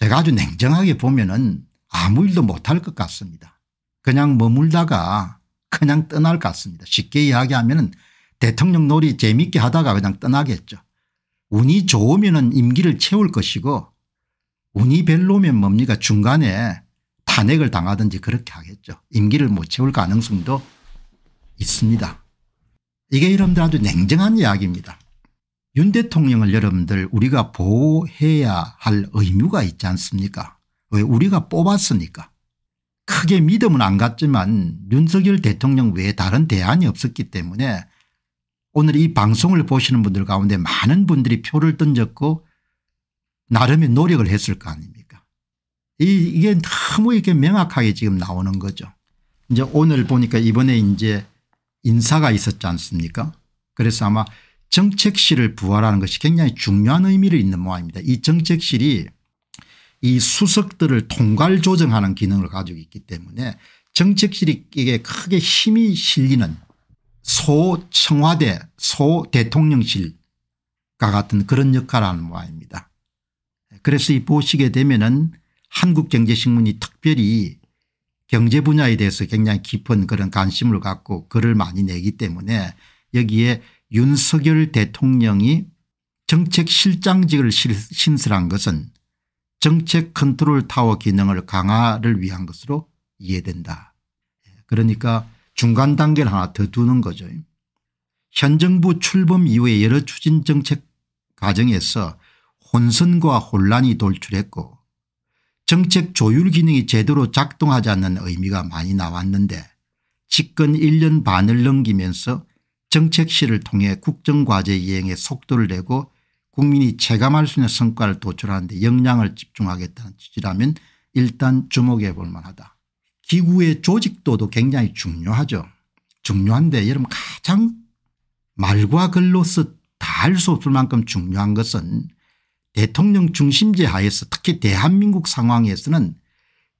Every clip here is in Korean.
제가 아주 냉정하게 보면은 아무 일도 못할 것 같습니다. 그냥 머물다가 그냥 떠날 것 같습니다. 쉽게 이야기하면은 대통령 놀이 재밌게 하다가 그냥 떠나겠죠. 운이 좋으면은 임기를 채울 것이고 운이 별로면 뭡니까 중간에 탄핵을 당하든지 그렇게 하겠죠. 임기를 못 채울 가능성도 있습니다. 이게 여러분들 아주 냉정한 이야기입니다. 윤 대통령을 여러분들 우리가 보호해야 할 의무가 있지 않습니까 왜 우리가 뽑았으니까 크게 믿음은 안 갔지만 윤석열 대통령 외에 다른 대안이 없었기 때문에 오늘 이 방송을 보시는 분들 가운데 많은 분들이 표를 던졌고 나름의 노력을 했을 거 아닙니까 이, 게 너무 이렇게 명확하게 지금 나오는 거죠. 이제 오늘 보니까 이번에 이제 인사가 있었지 않습니까 그래서 아마 정책실을 부활하는 것이 굉장히 중요한 의미를 있는 모양입니다. 이 정책실이 이 수석들을 통괄 조정하는 기능을 가지고 있기 때문에 정책실이 이게 크게 힘이 실리는 소 청와대 소 대통령실과 같은 그런 역할을 하는 모양입니다. 그래서 이 보시게 되면은 한국경제신문이 특별히 경제 분야에 대해서 굉장히 깊은 그런 관심을 갖고 글을 많이 내기 때문에 여기에 윤석열 대통령이 정책실장직을 신설한 것은 정책 컨트롤 타워 기능을 강화를 위한 것으로 이해된다. 그러니까 중간 단계를 하나 더 두는 거죠. 현 정부 출범 이후에 여러 추진 정책 과정에서 혼선과 혼란이 돌출했고 정책 조율 기능이 제대로 작동하지 않는 의미가 많이 나왔는데 집권 1년 반을 넘기면서 정책실을 통해 국정과제 이행에 속도를 내고 국민이 체감할 수 있는 성과를 도출하는데 역량을 집중하겠다는 취지라면 일단 주목해 볼 만하다. 기구의 조직도도 굉장히 중요하죠. 중요한데 여러분 가장 말과 글로서 다알수 없을 만큼 중요한 것은 대통령 중심제 하에서 특히 대한민국 상황에서는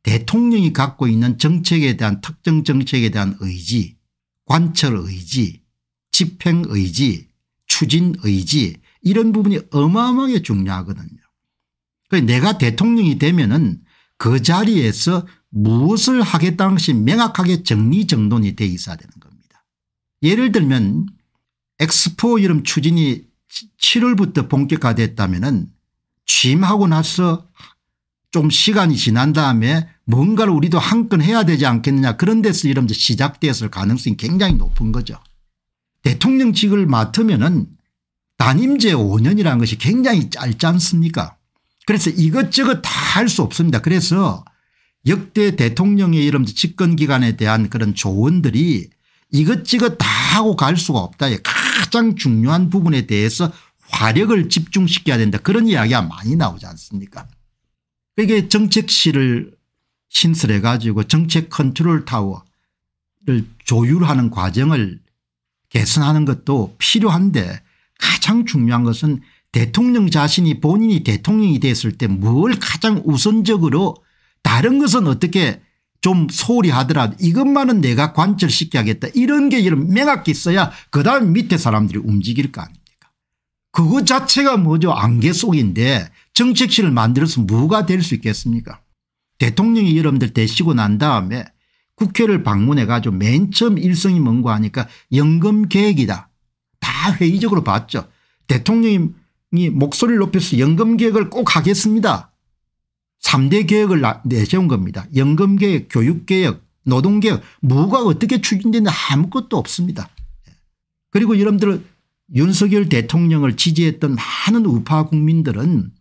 대통령이 갖고 있는 정책에 대한 특정 정책에 대한 의지 관철 의지 집행 의지 추진 의지 이런 부분이 어마어마하게 중요하거든요. 그 내가 대통령이 되면 은그 자리에서 무엇을 하겠다는 것이 명확하게 정리정돈이 돼 있어야 되는 겁니다. 예를 들면 엑스포 여름 추진이 7월부터 본격화됐다면 은 취임하고 나서 좀 시간이 지난 다음에 뭔가를 우리도 한 건 해야 되지 않겠느냐 그런 데서 이런 시작되을 가능성이 굉장히 높은 거죠. 대통령직을 맡으면은 단임제 5년이라는 것이 굉장히 짧지 않습니까 그래서 이것저것 다 할 수 없습니다. 그래서 역대 대통령의 이름 집권기간에 대한 그런 조언들이 이것저것 다 하고 갈 수가 없다. 가장 중요한 부분에 대해서 화력을 집중시켜야 된다. 그런 이야기가 많이 나오지 않습니까 이게 정책실을 신설해 가지고 정책 컨트롤 타워를 조율하는 과정을 개선하는 것도 필요한데 가장 중요한 것은 대통령 자신이 본인이 대통령이 됐을 때 뭘 가장 우선적으로 다른 것은 어떻게 좀 소홀히 하더라도 이것만은 내가 관철시켜야겠다 이런 게 이런 명확히 있어야 그다음 밑에 사람들이 움직일 거 아닙니까 그거 자체가 뭐죠 안개 속인데 정책실을 만들어서 뭐가 될 수 있겠습니까 대통령이 여러분들 되시고 난 다음에 국회를 방문해 가지고 맨 처음 일성이 뭔가 하니까 연금 계획이다. 다 회의적으로 봤죠. 대통령이 목소리를 높여서 연금 계획을 꼭 하겠습니다. 3대 계획을 내세운 겁니다. 연금 계획, 교육 계획, 노동 계획, 뭐가 어떻게 추진되는 아무것도 없습니다. 그리고 여러분들 윤석열 대통령을 지지했던 많은 우파 국민들은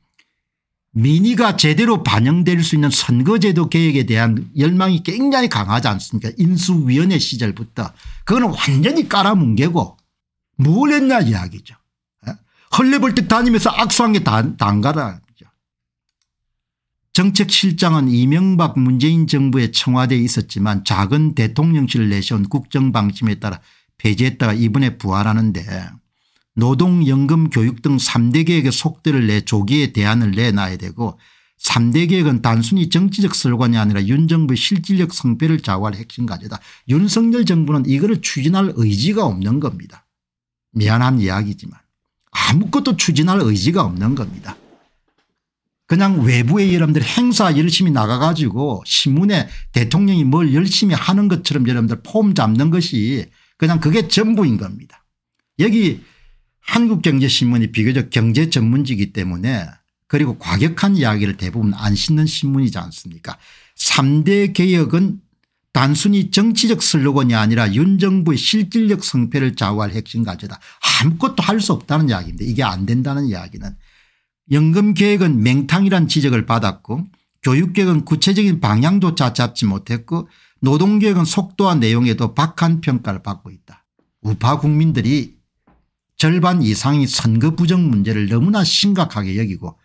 민의가 제대로 반영될 수 있는 선거제도 개혁에 대한 열망이 굉장히 강하지 않습니까 인수위원회 시절부터 그거는 완전히 깔아뭉개고 뭘 했냐 이야기죠. 예? 헐레벌떡 다니면서 악수한 게 단가라. 정책실장은 이명박 문재인 정부의 청와대에 있었지만 작은 대통령실을 내세운 국정방침에 따라 폐지했다가 이번에 부활하는데 노동연금 교육 등 3대 계획의 속도를내 조기에 대안을 내놔야 되고 3대 계획은 단순히 정치적 슬관이 아니라 윤 정부의 실질적 성패를 좌우할 핵심 과제다. 윤석열 정부는 이거를 추진할 의지가 없는 겁니다. 미안한 이야기지만 아무것도 추진할 의지가 없는 겁니다. 그냥 외부의 여러분들 행사 열심히 나가가지고 신문에 대통령이 뭘 열심히 하는 것처럼 여러분들 폼 잡는 것이 그냥 그게 전부인 겁니다. 여기 한국경제신문이 비교적 경제 전문지이기 때문에 그리고 과격한 이야기를 대부분 안 싣는 신문이지 않습니까 3대 개혁은 단순히 정치적 슬로건이 아니라 윤 정부의 실질적 성패를 좌우할 핵심 과제다. 아무것도 할 수 없다는 이야기인데 이게 안 된다는 이야기는 연금계획은 맹탕이란 지적을 받았고 교육계획은 구체적인 방향조차 잡지 못했고 노동계획은 속도와 내용에도 박한 평가를 받고 있다. 우파 국민들이 절반 이상이 선거 부정 문제를 너무나 심각하게 여기고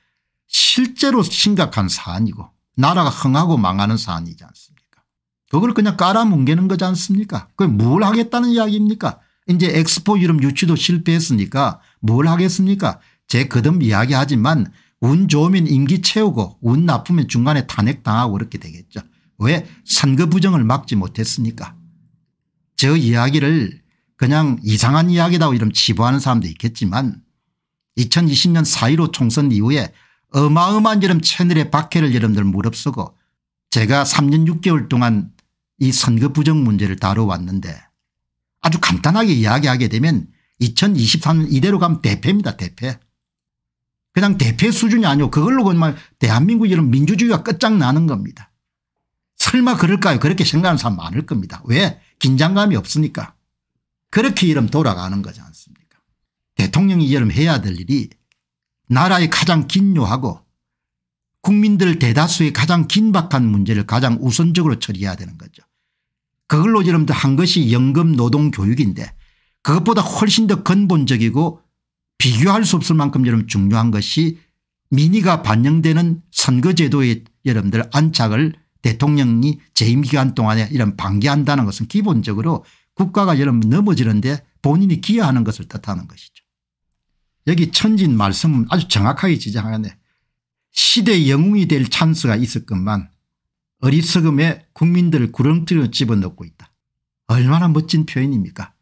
실제로 심각한 사안이고 나라가 흥하고 망하는 사안이지 않습니까 그걸 그냥 깔아뭉개는 거지 않습니까 그걸뭘 하겠다는 이야기입니까 이제 엑스포 유럽 유치도 실패했으니까 뭘 하겠습니까 제 거듭 이야기하지만 운 좋으면 임기 채우고 운 나쁘면 중간에 탄핵당하고 그렇게 되겠죠 왜 선거 부정을 막지 못했습니까 저 이야기를 그냥 이상한 이야기다고 이름 치부하는 사람도 있겠지만 2020년 4.15 총선 이후에 어마어마한 여름 채널의 박해를 여러분들 무릅쓰고 제가 3년 6개월 동안 이 선거 부정 문제를 다뤄왔는데 아주 간단하게 이야기하게 되면 2023년 이대로 가면 대패입니다 대패. 그냥 대패 수준이 아니고 그걸로 정말 대한민국 이런 민주주의가 끝장나는 겁니다. 설마 그럴까요 그렇게 생각하는 사람 많을 겁니다. 왜 긴장감이 없으니까. 그렇게 이름 돌아가는 거지 않습니까 대통령이 이름 해야 될 일이 나라의 가장 긴요하고 국민들 대다수의 가장 긴박한 문제를 가장 우선적으로 처리해야 되는 거죠. 그걸로 이름도 한 것이 연금 노동 교육인데 그것보다 훨씬 더 근본적이고 비교할 수 없을 만큼 여러분 중요한 것이 민의가 반영되는 선거제도의 여러분들 안착을 대통령이 재임 기간 동안에 이런 방기한다는 것은 기본적으로 국가가 여러분 넘어지는데 본인이 기여하는 것을 뜻하는 것이죠. 여기 천진 말씀은 아주 정확하게 지적하네. 시대 영웅이 될 찬스가 있었건만 어리석음에 국민들을 구렁텅이로 집어넣고 있다. 얼마나 멋진 표현입니까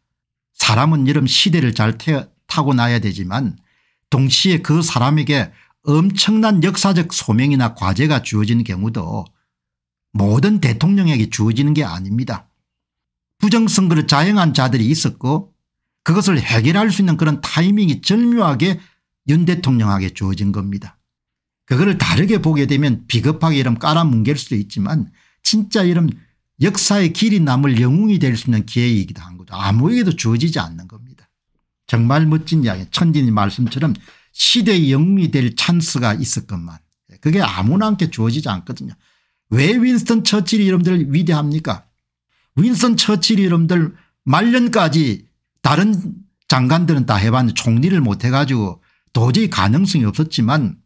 사람은 여름 시대를 잘 타고 나야 되지만 동시에 그 사람에게 엄청난 역사적 소명이나 과제가 주어지는 경우도 모든 대통령에게 주어지는 게 아닙니다. 부정선거를 자행한 자들이 있었고 그것을 해결할 수 있는 그런 타이밍이 절묘하게 윤 대통령에게 주어진 겁니다. 그거를 다르게 보게 되면 비겁하게 이름 깔아뭉갤 수도 있지만 진짜 이름 역사의 길이 남을 영웅이 될 수 있는 기회이기도 한 거죠. 아무에게도 주어지지 않는 겁니다. 정말 멋진 이야기 천진이 말씀처럼 시대의 영웅이 될 찬스가 있었건만 그게 아무나 함께 주어지지 않거든요. 왜 윈스턴 처칠이 여러분들을 위대합니까 윈슨 처칠 이름들 말년까지 다른 장관들은 다 해봤는데 총리를 못해가지고 도저히 가능성이 없었지만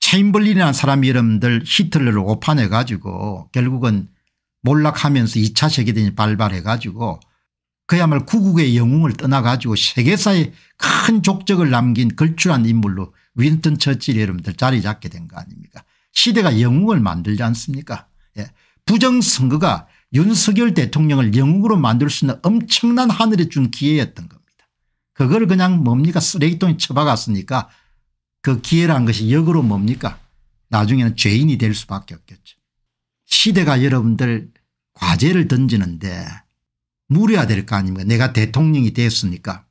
체인블린이라는 사람 이름들 히틀러를 오판해가지고 결국은 몰락하면서 2차 세계대전이 발발해가지고 그야말로 구국의 영웅을 떠나가지고 세계사에 큰 족적을 남긴 걸출한 인물로 윈턴 처칠 이름들 자리 잡게 된 거 아닙니까 시대가 영웅을 만들지 않습니까 예. 부정선거가 윤석열 대통령을 영웅으로 만들 수 있는 엄청난 하늘이 준 기회였던 겁니다. 그걸 그냥 뭡니까 쓰레기통에 처박았으니까 그 기회란 것이 역으로 뭡니까 나중에는 죄인이 될 수밖에 없겠죠. 시대가 여러분들 과제를 던지는데 물어야 될 거 아닙니까 내가 대통령이 됐으니까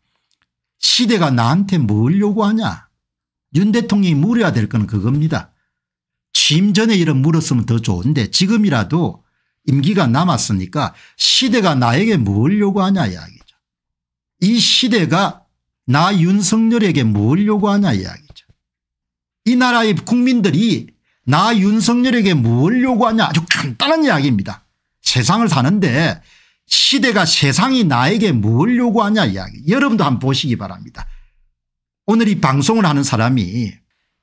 시대가 나한테 뭘 요구하냐 윤 대통령이 물어야 될건 그겁니다. 취 전에 이런 물었으면 더 좋은데 지금이라도 임기가 남았으니까 시대가 나에게 뭘 요구하냐 이야기죠. 이 시대가 나 윤석열에게 뭘 요구하냐 이야기죠. 이 나라의 국민들이 나 윤석열에게 뭘 요구하냐 아주 간단한 이야기입니다. 세상을 사는데 시대가 세상이 나에게 뭘 요구하냐 이야기. 여러분도 한번 보시기 바랍니다. 오늘 이 방송을 하는 사람이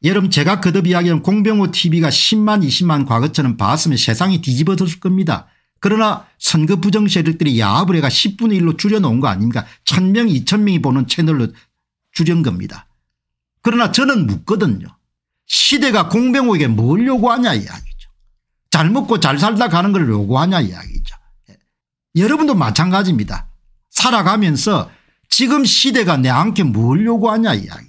여러분 제가 거듭 이야기하면 공병호 tv가 10만 20만 과거처럼 봤으면 세상이 뒤집어졌을 겁니다. 그러나 선거 부정 세력들이 야합을 해가 10분의 1로 줄여놓은 거 아닙니까 1000명 2000명이 보는 채널로 줄인 겁니다. 그러나 저는 묻거든요. 시대가 공병호에게 뭘 요구하냐 이야기죠. 잘 먹고 잘 살다 가는 걸 요구하냐 이야기죠. 예. 여러분도 마찬가지입니다. 살아가면서 지금 시대가 내한테 뭘 요구하냐 이야기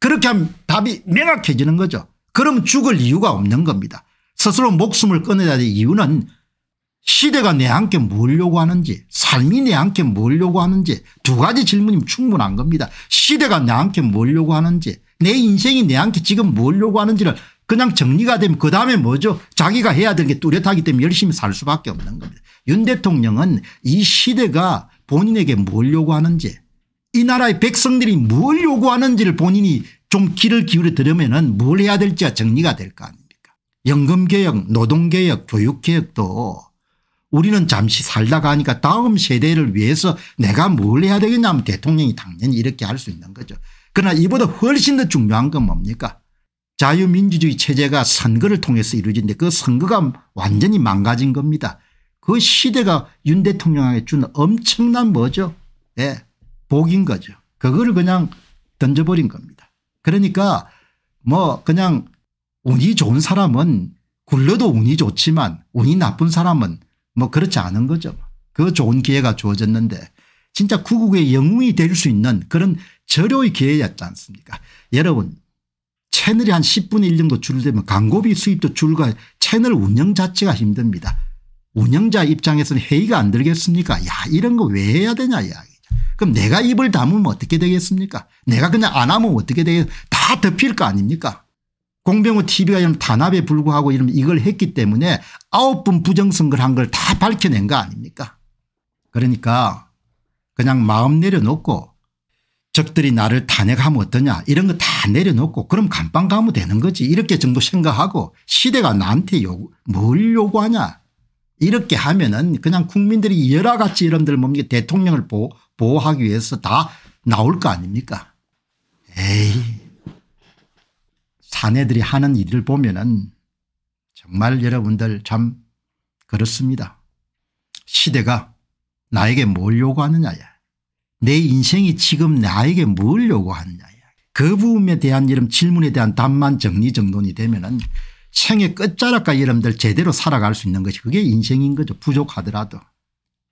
그렇게 하면 답이 명확해지는 거죠. 그럼 죽을 이유가 없는 겁니다. 스스로 목숨을 끊어야 될 이유는 시대가 내한테 뭘 요구하는지 삶이 내한테 뭘 요구하는지 두 가지 질문이면 충분한 겁니다. 시대가 내한테 뭘 요구하는지 내 인생이 내한테 지금 뭘 요구하는지를 그냥 정리가 되면 그다음에 뭐죠 자기가 해야 되는 게 뚜렷하기 때문에 열심히 살 수밖에 없는 겁니다. 윤 대통령은 이 시대가 본인에게 뭘 요구하는지 이 나라의 백성들이 뭘 요구하는지를 본인이 좀 길을 기울여 들으면 은뭘 해야 될지 정리가 될 거 아닙니까 연금개혁 노동개혁 교육개혁도 우리는 잠시 살다가 니까 다음 세대를 위해서 내가 뭘 해야 되겠냐 하면 대통령이 당연히 이렇게 할 수 있는 거죠. 그러나 이보다 훨씬 더 중요한 건 뭡니까 자유민주주의 체제가 선거를 통해서 이루어진데 그 선거가 완전히 망가진 겁니다. 그 시대가 윤 대통령에게 준 엄청난 뭐죠 예. 복인 거죠. 그거를 그냥 던져버린 겁니다. 그러니까 뭐 그냥 운이 좋은 사람은 굴러도 운이 좋지만 운이 나쁜 사람은 뭐 그렇지 않은 거죠. 그 좋은 기회가 주어졌는데 진짜 구국의 영웅이 될 수 있는 그런 절호의 기회였지 않습니까 여러분 채널이 한1 0분1 정도 줄어들면 광고비 수입도 줄고 채널 운영 자체가 힘듭니다. 운영자 입장에서는 회의가 안 들겠습니까 야 이런 거 왜 해야 되냐 야 그럼 내가 입을 다물면 어떻게 되겠습니까? 내가 그냥 안 하면 어떻게 되겠다 덮일 거 아닙니까? 공병호 TV가 이런 단합에 불구하고 이런 이걸 했기 때문에 아홉 분 부정선거를 한 걸 다 밝혀낸 거 아닙니까? 그러니까 그냥 마음 내려놓고 적들이 나를 탄핵하면 어떠냐 이런 거 다 내려놓고 그럼 감방 가면 되는 거지 이렇게 정도 생각하고 시대가 나한테 요구 뭘 요구하냐 이렇게 하면은 그냥 국민들이 열화같이 여러분들 뭡니까 대통령을 보, 보호하기 위해서 다 나올 거 아닙니까 에이 사내들이 하는 일을 보면은 정말 여러분들 참 그렇습니다. 시대가 나에게 뭘 요구하느냐야. 내 인생이 지금 나에게 뭘 요구하느냐야. 그 부분에 대한 이런 질문에 대한 답만 정리정돈이 되면은 생의 끝자락까 여러분들 제대로 살아갈 수 있는 것이 그게 인생인 거죠. 부족하더라도.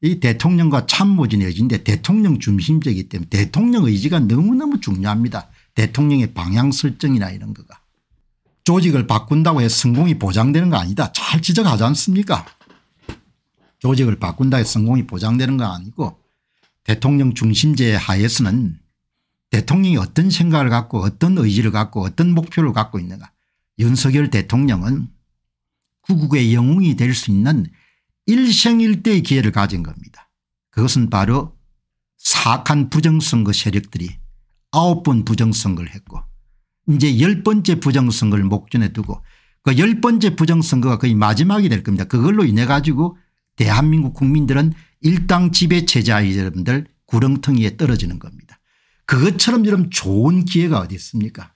이 대통령과 참모진 의지인데 대통령 중심제이기 때문에 대통령 의지가 너무너무 중요합니다. 대통령의 방향 설정이나 이런 거가. 조직을 바꾼다고 해서 성공이 보장되는 거 아니다. 잘 지적하지 않습니까 조직을 바꾼다 해서 성공이 보장되는 건 아니고 대통령 중심제 하에서는 대통령이 어떤 생각을 갖고 어떤 의지를 갖고 어떤 목표를 갖고 있는가. 윤석열 대통령은 구국의 영웅이 될 수 있는 일생일대의 기회를 가진 겁니다. 그것은 바로 사악한 부정선거 세력들이 아홉 번 부정선거를 했고 이제 열 번째 부정선거를 목전에 두고 그 열 번째 부정선거가 거의 마지막이 될 겁니다. 그걸로 인해 가지고 대한민국 국민들은 일당 지배체제 여러분들 구렁텅이에 떨어지는 겁니다. 그것처럼 이런 좋은 기회가 어디 있습니까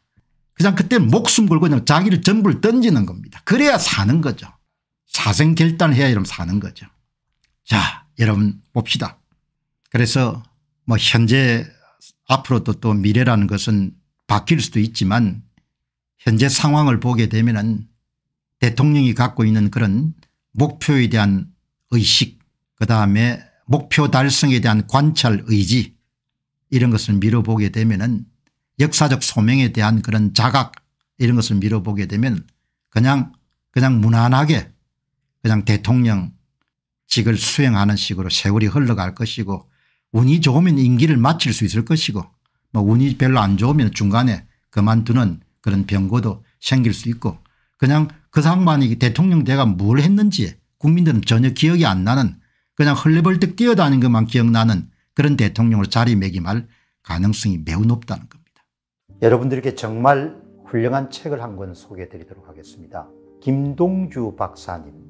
그냥 그때 목숨 걸고 그냥 자기를 전부를 던지는 겁니다. 그래야 사는 거죠. 사생 결단해야 이러면 사는 거죠. 자 여러분 봅시다. 그래서 뭐 현재 앞으로도 또 미래라는 것은 바뀔 수도 있지만 현재 상황을 보게 되면 은 대통령이 갖고 있는 그런 목표에 대한 의식 그다음에 목표 달성에 대한 관찰 의지 이런 것을 미뤄보게 되면 은 역사적 소명에 대한 그런 자각 이런 것을 미뤄보게 되면 그냥 그냥 무난하게 그냥 대통령직을 수행하는 식으로 세월이 흘러갈 것이고 운이 좋으면 임기를 마칠 수 있을 것이고 뭐 운이 별로 안 좋으면 중간에 그만두는 그런 병고도 생길 수 있고 그냥 그 상만이 대통령 대가 뭘 했는지 국민들은 전혀 기억이 안 나는 그냥 흘레벌떡 뛰어다닌 것만 기억나는 그런 대통령으로 자리매김할 가능성이 매우 높다는 겁니다. 여러분들께 정말 훌륭한 책을 한 권 소개해 드리도록 하겠습니다. 김동주 박사님